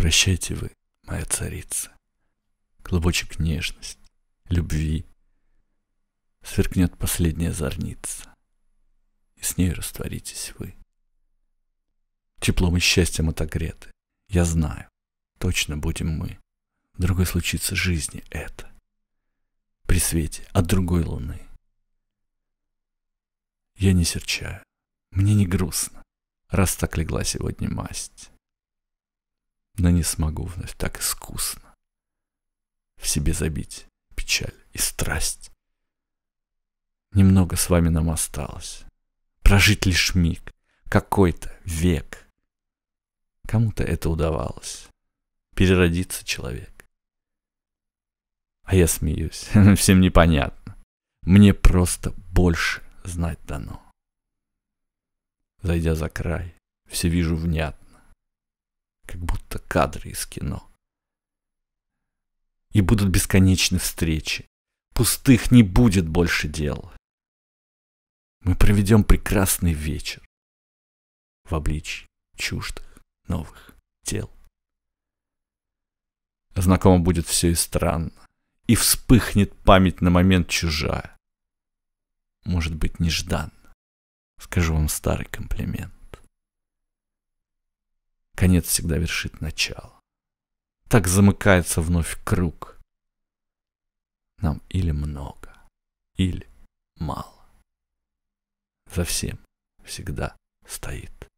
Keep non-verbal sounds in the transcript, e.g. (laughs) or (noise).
Прощайте вы, моя царица. Клубочек нежности, любви. Сверкнет последняя зорница. И с ней растворитесь вы. Теплом и счастьем отогреты. Я знаю, точно будем мы. Другой случится жизни это. При свете от другой луны. Я не серчаю, мне не грустно, раз так легла сегодня масть но не смогу вновь так искусно в себе забить печаль и страсть. Немного с вами нам осталось, прожить лишь миг, какой-то век. Кому-то это удавалось, переродиться человек. А я смеюсь, (laughs) всем непонятно. Мне просто больше знать дано. Зайдя за край, все вижу внятно как будто кадры из кино. И будут бесконечны встречи. Пустых не будет больше дел. Мы проведем прекрасный вечер в обличье чуждых новых тел. Знакомо будет все и странно, и вспыхнет память на момент чужая. Может быть, нежданно. Скажу вам старый комплимент. Конец всегда вершит начало. Так замыкается вновь круг. Нам или много, или мало. За всем всегда стоит